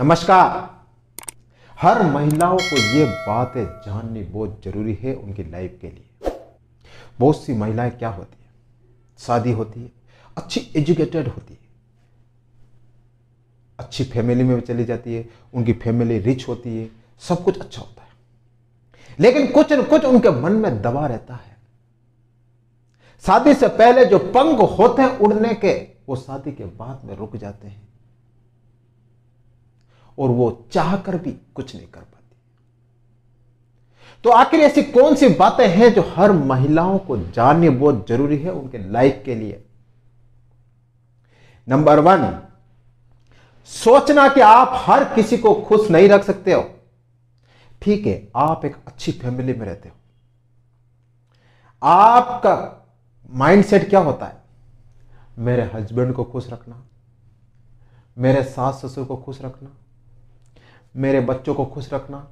नमस्कार हर महिलाओं को ये बातें जाननी बहुत जरूरी है उनकी लाइफ के लिए बहुत सी महिलाएं क्या होती है शादी होती है अच्छी एजुकेटेड होती है अच्छी फैमिली में चली जाती है उनकी फैमिली रिच होती है सब कुछ अच्छा होता है लेकिन कुछ न कुछ उनके मन में दबा रहता है शादी से पहले जो पंख होते हैं उड़ने के वो शादी के बाद में रुक जाते हैं और वो चाह कर भी कुछ नहीं कर पाती तो आखिर ऐसी कौन सी बातें हैं जो हर महिलाओं को जाननी बहुत जरूरी है उनके लाइफ के लिए नंबर वन सोचना कि आप हर किसी को खुश नहीं रख सकते हो ठीक है आप एक अच्छी फैमिली में रहते हो आपका माइंडसेट क्या होता है मेरे हस्बैंड को खुश रखना मेरे सास ससुर को खुश रखना मेरे बच्चों को खुश रखना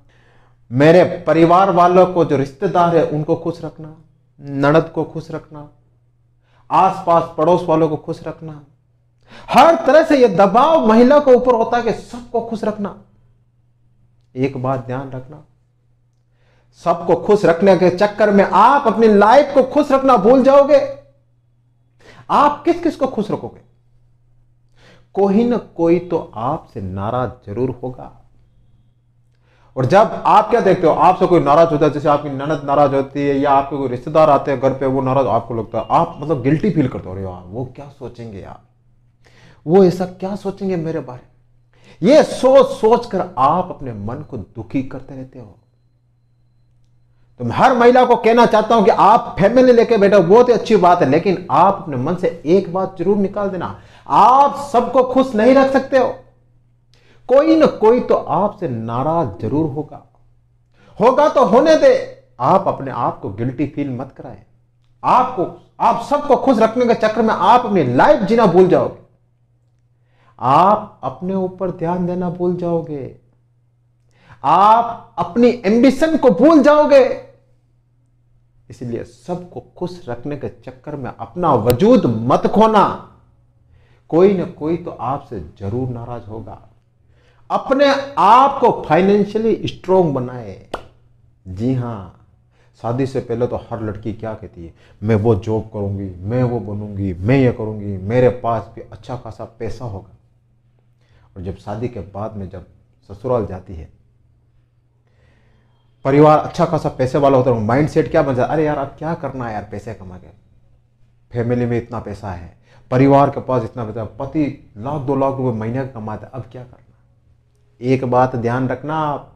मेरे परिवार वालों को जो रिश्तेदार है उनको खुश रखना ननद को खुश रखना आसपास पड़ोस वालों को खुश रखना हर तरह से यह दबाव महिला के ऊपर होता है कि सबको खुश रखना एक बात ध्यान रखना सबको खुश रखने के चक्कर में आप अपनी लाइफ को खुश रखना भूल जाओगे आप किस किस को खुश रखोगे कोई ना कोई तो आपसे नाराज जरूर होगा और जब आप क्या देखते हो आपसे कोई नाराज होता है जैसे आपकी ननद नाराज होती है या आपके कोई रिश्तेदार आते हैं घर पे वो नाराज आपको लगता है आप मतलब गिल्टी फील करते हो यार वो क्या सोचेंगे यार वो ऐसा क्या सोचेंगे मेरे बारे में ये सोच सोच कर आप अपने मन को दुखी करते रहते हो तो मैं हर महिला को कहना चाहता हूं कि आप फैमिली लेके बैठो बहुत तो ही अच्छी बात है लेकिन आप अपने मन से एक बात जरूर निकाल देना आप सबको खुश नहीं रख सकते हो कोई ना कोई तो आपसे नाराज जरूर होगा होगा तो होने दे आप अपने आप को गिल्टी फील मत कराएं आपको आप सबको खुश रखने के चक्कर में आप अपनी लाइफ जीना भूल जाओगे आप अपने ऊपर ध्यान देना भूल जाओगे आप अपनी एम्बिशन को भूल जाओगे इसलिए सबको खुश रखने के चक्कर में अपना वजूद मत खोना कोई ना कोई तो आपसे जरूर नाराज होगा अपने आप को फाइनेंशियली स्ट्रोंग बनाए जी हाँ शादी से पहले तो हर लड़की क्या कहती है मैं वो जॉब करूँगी मैं वो बनूँगी मैं ये करूंगी मेरे पास भी अच्छा खासा पैसा होगा और जब शादी के बाद में जब ससुराल जाती है परिवार अच्छा खासा पैसे वाला होता है माइंड सेट क्या बन जाता है अरे यार अब क्या करना है यार पैसे कमा के फैमिली में इतना पैसा है परिवार के पास इतना पैसा पति लाख दो लाख रुपये महीने का कमाता है अब क्या करना एक बात ध्यान रखना आप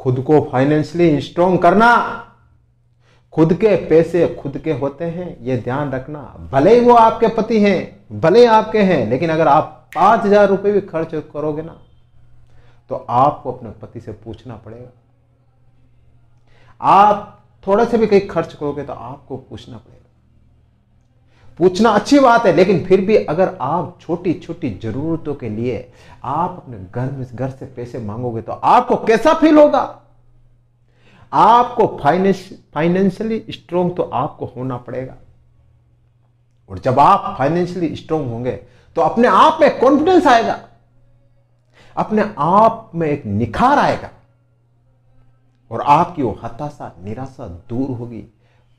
खुद को फाइनेंशियली स्ट्रोंग करना खुद के पैसे खुद के होते हैं यह ध्यान रखना भले ही वो आपके पति हैं भले ही आपके हैं लेकिन अगर आप पांच हजार रुपये भी खर्च करोगे ना तो आपको अपने पति से पूछना पड़ेगा आप थोड़ा से भी कहीं खर्च करोगे तो आपको पूछना पड़ेगा पूछना अच्छी बात है लेकिन फिर भी अगर आप छोटी छोटी जरूरतों के लिए आप अपने घर में घर से पैसे मांगोगे तो आपको कैसा फील होगा आपको फाइनेंस फाइनेंशियली स्ट्रोंग तो आपको होना पड़ेगा और जब आप फाइनेंशियली स्ट्रोंग होंगे तो अपने आप में कॉन्फिडेंस आएगा अपने आप में एक निखार आएगा और आपकी वो हताशा निराशा दूर होगी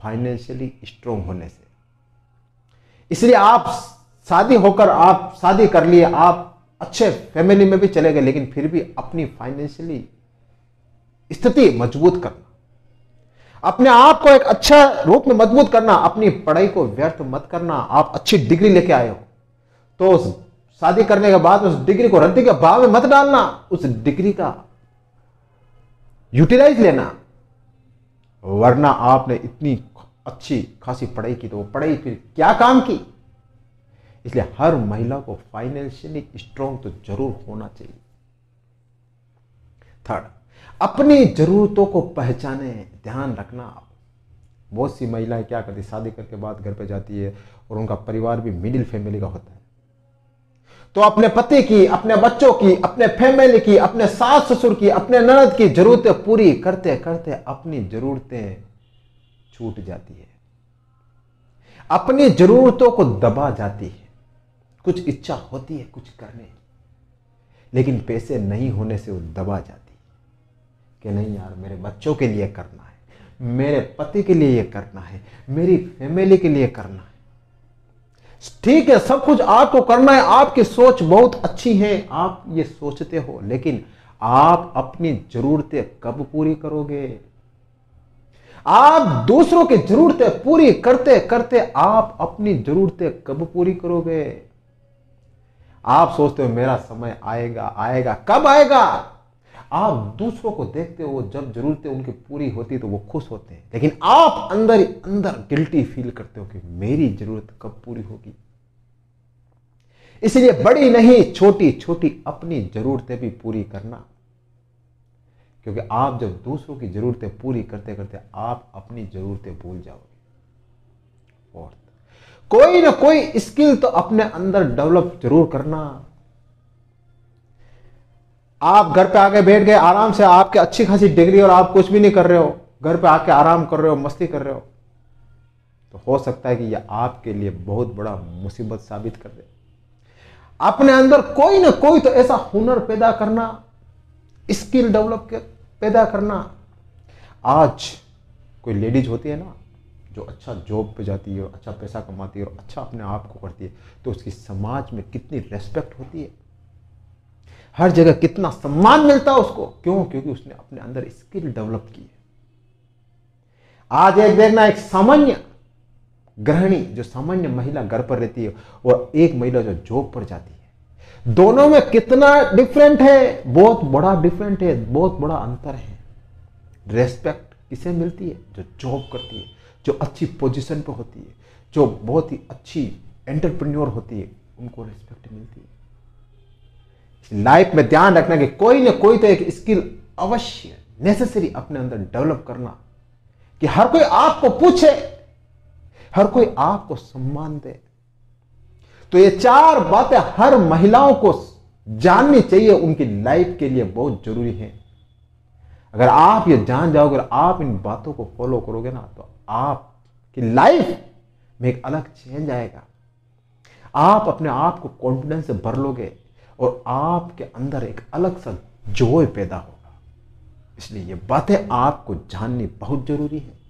फाइनेंशियली स्ट्रोंग होने से इसलिए आप शादी होकर आप शादी कर लिए आप अच्छे फैमिली में भी चले गए लेकिन फिर भी अपनी फाइनेंशियली स्थिति मजबूत करना अपने आप को एक अच्छा रूप में मजबूत करना अपनी पढ़ाई को व्यर्थ मत करना आप अच्छी डिग्री लेके आए हो तो शादी करने के बाद उस डिग्री को रद्दी के भाव में मत डालना उस डिग्री का यूटिलाइज लेना वरना आपने इतनी अच्छी खासी पढ़ाई की तो वो पढ़ाई फिर क्या काम की इसलिए हर महिला को फाइनेंशियली स्ट्रांग तो जरूर होना चाहिए थर्ड अपनी जरूरतों को पहचाने ध्यान रखना आप बहुत सी महिलाएं क्या करती शादी करके बाद घर पे जाती है और उनका परिवार भी मिडिल फैमिली का होता है तो अपने पति की अपने बच्चों की अपने फैमिली की अपने सास ससुर की अपने ननद की जरूरतें पूरी करते करते अपनी जरूरतें छूट जाती है अपनी जरूरतों को दबा जाती है कुछ इच्छा होती है कुछ करने की लेकिन पैसे नहीं होने से वो दबा जाती है कि नहीं यार मेरे बच्चों के लिए करना है मेरे पति के लिए ये करना है मेरी फैमिली के लिए करना है ठीक है सब कुछ आपको करना है आपकी सोच बहुत अच्छी है आप ये सोचते हो लेकिन आप अपनी जरूरतें कब पूरी करोगे आप दूसरों की जरूरतें पूरी करते करते आप अपनी जरूरतें कब पूरी करोगे आप सोचते हो मेरा समय आएगा आएगा कब आएगा आप दूसरों को देखते हो जब जरूरतें उनकी पूरी होती तो वो खुश होते हैं लेकिन आप अंदर ही अंदर गिल्टी फील करते हो कि मेरी जरूरत कब पूरी होगी इसलिए बड़ी नहीं छोटी छोटी अपनी जरूरतें भी पूरी करना क्योंकि आप जब दूसरों की ज़रूरतें पूरी करते करते आप अपनी ज़रूरतें भूल जाओगे फोर्थ कोई ना कोई स्किल तो अपने अंदर डेवलप जरूर करना आप घर पे आके बैठ गए आराम से आपके अच्छी खासी डिग्री और आप कुछ भी नहीं कर रहे हो घर पे आके आराम कर रहे हो मस्ती कर रहे हो तो हो सकता है कि यह आपके लिए बहुत बड़ा मुसीबत साबित कर दे अपने अंदर कोई ना कोई तो ऐसा हुनर पैदा करना स्किल डेवलप पैदा करना आज कोई लेडीज होती है ना जो अच्छा जॉब पे जाती है अच्छा पैसा कमाती है और अच्छा अपने आप को करती है तो उसकी समाज में कितनी रेस्पेक्ट होती है हर जगह कितना सम्मान मिलता है उसको क्यों क्योंकि उसने अपने अंदर स्किल डेवलप की है आज एक देखना एक सामान्य गृहिणी जो सामान्य महिला घर पर रहती है और एक महिला जो जॉब पर जाती है दोनों में कितना डिफरेंट है बहुत बड़ा डिफरेंट है बहुत बड़ा अंतर है रेस्पेक्ट किसे मिलती है जो जॉब करती है जो अच्छी पोजीशन पर होती है जो बहुत ही अच्छी एंटरप्रेन्योर होती है उनको रेस्पेक्ट मिलती है लाइफ में ध्यान रखना कि कोई ना कोई तो एक स्किल अवश्य नेसेसरी अपने अंदर डेवलप करना कि हर कोई आपको पूछे हर कोई आपको सम्मान दे तो ये चार बातें हर महिलाओं को जाननी चाहिए उनकी लाइफ के लिए बहुत जरूरी है अगर आप ये जान जाओगे आप इन बातों को फॉलो करोगे ना तो आपकी लाइफ में एक अलग चेंज आएगा आप अपने आप को कॉन्फिडेंस से भर लोगे और आपके अंदर एक अलग सा जोय पैदा होगा इसलिए ये बातें आपको जाननी बहुत जरूरी है